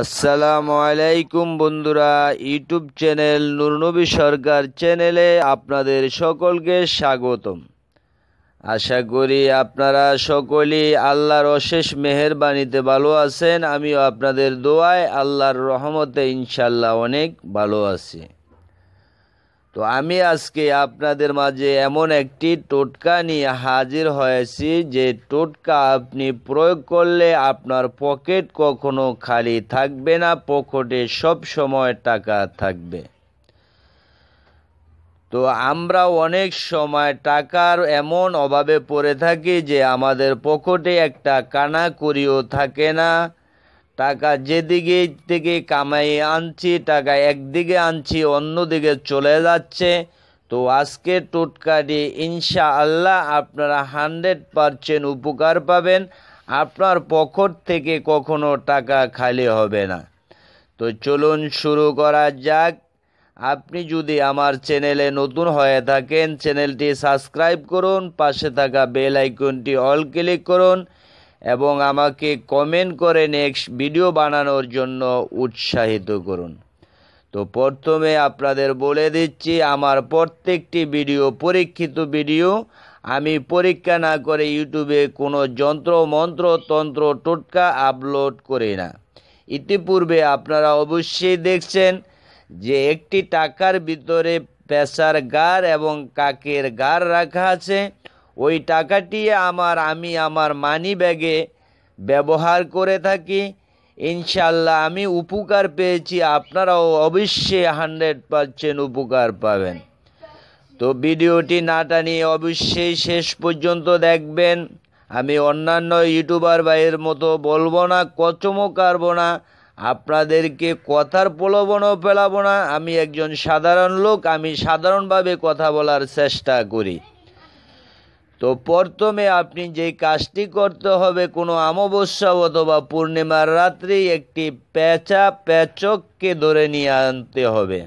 আসসালামু আলাইকুম বন্ধুরা ইউটিউব চ্যানেল নূরনবী সরকার চ্যানেলে আপনাদের সকলকে স্বাগতম আশা করি আপনারা সকলেই আল্লাহর অশেষ মেহেরবানিতে ভালো আছেন আমিও আপনাদের দোয়ায় আল্লাহর রহমতে ইনশাল্লাহ অনেক ভালো আছি তো আমি আজকে আপনাদের মাঝে এমন একটি টোটকা নিয়ে হাজির হয়েছি যে টোটকা আপনি প্রয়োগ করলে আপনার পকেট কখনো খালি থাকবে না পকেটে সব সময় টাকা থাকবে তো আমরা অনেক সময় টাকার এমন অভাবে পড়ে থাকি যে আমাদের পকেটে একটা কানা করিও থাকে না টাকা যেদিকে থেকে কামাই আনছি টাকা একদিকে আনছি অন্যদিকে চলে যাচ্ছে তো আজকে টোটকাটি ইনশা আল্লাহ আপনারা হান্ড্রেড পারসেন্ট উপকার পাবেন আপনার পকট থেকে কখনো টাকা খালি হবে না তো চলুন শুরু করা যাক আপনি যদি আমার চ্যানেলে নতুন হয়ে থাকেন চ্যানেলটি সাবস্ক্রাইব করুন পাশে থাকা বেল আইকনটি অল ক্লিক করুন এবং আমাকে কমেন্ট করে নেক্সট ভিডিও বানানোর জন্য উৎসাহিত করুন তো প্রথমে আপনাদের বলে দিচ্ছি আমার প্রত্যেকটি ভিডিও পরীক্ষিত ভিডিও আমি পরীক্ষা না করে ইউটিউবে কোনো যন্ত্র মন্ত্র তন্ত্র টোটকা আপলোড করি না ইতিপূর্বে আপনারা অবশ্যই দেখছেন যে একটি টাকার ভিতরে পেশার গার এবং কাকের গার রাখা আছে ওই টাকাটি আমার আমি আমার মানি ব্যাগে ব্যবহার করে থাকি ইনশাল্লাহ আমি উপকার পেয়েছি আপনারাও অবশ্যই হান্ড্রেড পারসেন্ট উপকার পাবেন তো ভিডিওটি না টানিয়ে অবশ্যই শেষ পর্যন্ত দেখবেন আমি অন্যান্য ইউটিউবার ভাইয়ের মতো বলবো না কচমও কারবো না আপনাদেরকে কথার প্রলোভনও ফেলাবো না আমি একজন সাধারণ লোক আমি সাধারণভাবে কথা বলার চেষ্টা করি তো প্রথমে আপনি যেই কাজটি করতে হবে কোনো আমবস্যা অথবা পূর্ণিমার রাত্রি একটি পেঁচা পেঁচককে ধরে নিয়ে আনতে হবে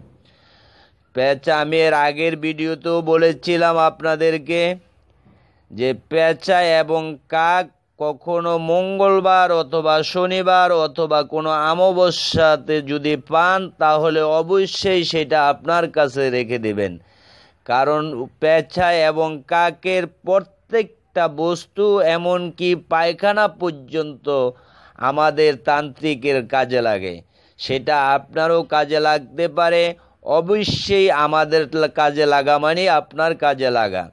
পেঁচা আমি এর আগের ভিডিওতেও বলেছিলাম আপনাদেরকে যে পেঁচা এবং কাক কখনো মঙ্গলবার অথবা শনিবার অথবা কোনো আমাবস্যাতে যদি পান তাহলে অবশ্যই সেটা আপনার কাছে রেখে দেবেন কারণ পেছায় এবং কাকের প্রত্যেকটা বস্তু এমনকি পায়খানা পর্যন্ত আমাদের তান্ত্রিকের কাজে লাগে সেটা আপনারও কাজে লাগতে পারে অবশ্যই আমাদের কাজে লাগা মানে আপনার কাজে লাগা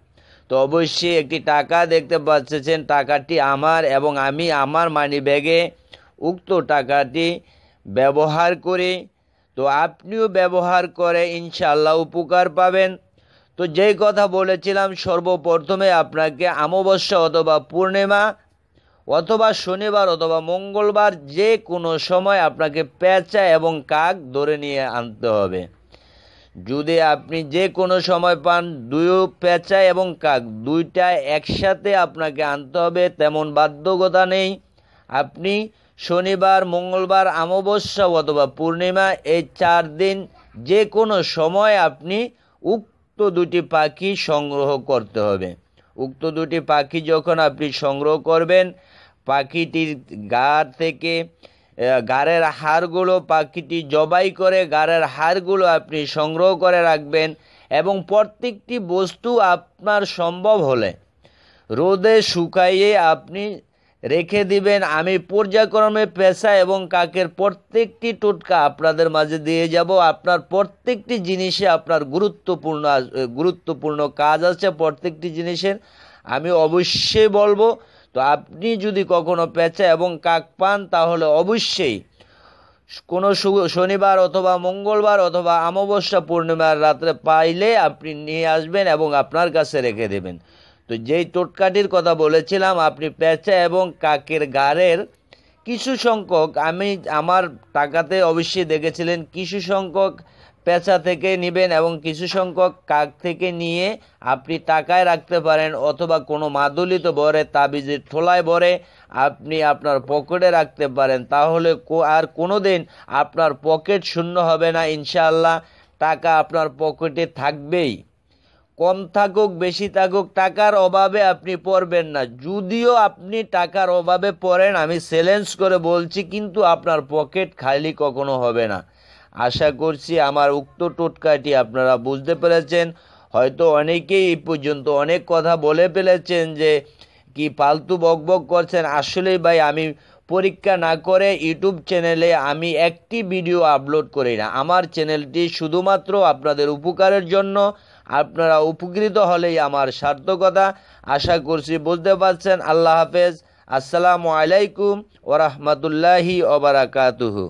তো অবশ্যই একটি টাকা দেখতে পাচ্ছেন টাকাটি আমার এবং আমি আমার মানি ব্যাগে উক্ত টাকাটি ব্যবহার করি তো আপনিও ব্যবহার করে ইনশাল্লাহ উপকার পাবেন তো যেই কথা বলেছিলাম সর্বপ্রথমে আপনাকে অমাবস্যা অথবা পূর্ণিমা অথবা শনিবার অথবা মঙ্গলবার যে কোনো সময় আপনাকে পেঁচা এবং কাক ধরে নিয়ে আনতে হবে যদি আপনি যে কোনো সময় পান দুয়ো পেঁচা এবং কাক দুইটা একসাথে আপনাকে আনতে হবে তেমন বাধ্যকতা নেই আপনি শনিবার মঙ্গলবার অমাবস্যা অথবা পূর্ণিমা এই চার দিন যে কোনো সময় আপনি উক্ত উক্ত দুটি পাখি সংগ্রহ করতে হবে উক্ত দুটি পাখি যখন আপনি সংগ্রহ করবেন পাখিটির গা থেকে গাড়ের হাড়গুলো পাখিটি জবাই করে গাড়ের হাড়গুলো আপনি সংগ্রহ করে রাখবেন এবং প্রত্যেকটি বস্তু আপনার সম্ভব হলে রোদে শুকাইয়ে আপনি রেখে দিবেন আমি পর্যায়ক্রমে পেশা এবং কাকের প্রত্যেকটি টোটকা আপনাদের মাঝে দিয়ে যাব আপনার প্রত্যেকটি জিনিসে আপনার গুরুত্বপূর্ণ গুরুত্বপূর্ণ কাজ আছে প্রত্যেকটি জিনিসের আমি অবশ্যই বলবো তো আপনি যদি কখনো পেঁচা এবং কাক পান তাহলে অবশ্যই কোনো শনিবার অথবা মঙ্গলবার অথবা অমাবস্যা পূর্ণিমার রাত্রে পাইলে আপনি নিয়ে আসবেন এবং আপনার কাছে রেখে দেবেন তো যেই টোটকাটির কথা বলেছিলাম আপনি পেঁচা এবং কাকের গাড়ের কিছু সংখ্যক আমি আমার টাকাতে অবশ্যই দেখেছিলেন কিছু সংখ্যক পেঁচা থেকে নেবেন এবং কিছু সংখ্যক কাক থেকে নিয়ে আপনি টাকায় রাখতে পারেন অথবা কোনো তো বরে তাবিজের ঠোলায় ভরে আপনি আপনার পকেটে রাখতে পারেন তাহলে আর কোনো দিন আপনার পকেট শূন্য হবে না ইনশাআল্লাহ টাকা আপনার পকেটে থাকবেই কম থাকুক বেশি থাকুক টাকার অভাবে আপনি পড়বেন না যদিও আপনি টাকার অভাবে পড়েন আমি চ্যালেঞ্জ করে বলছি কিন্তু আপনার পকেট খালি কখনো হবে না আশা করছি আমার উক্ত টোটকাটি আপনারা বুঝতে পেরেছেন হয়তো অনেকেই এই পর্যন্ত অনেক কথা বলে ফেলেছেন যে কি ফালতু বকবক করছেন আসলেই ভাই আমি পরীক্ষা না করে ইউটিউব চ্যানেলে আমি একটি ভিডিও আপলোড করি না আমার চ্যানেলটি শুধুমাত্র আপনাদের উপকারের জন্য আপনারা উপকৃত হলেই আমার সার্থকতা আশা করছি বুঝতে পারছেন আল্লাহ হাফেজ আসসালামু আলাইকুম ওরহমতুল্লাহি ওবরাকাতুহু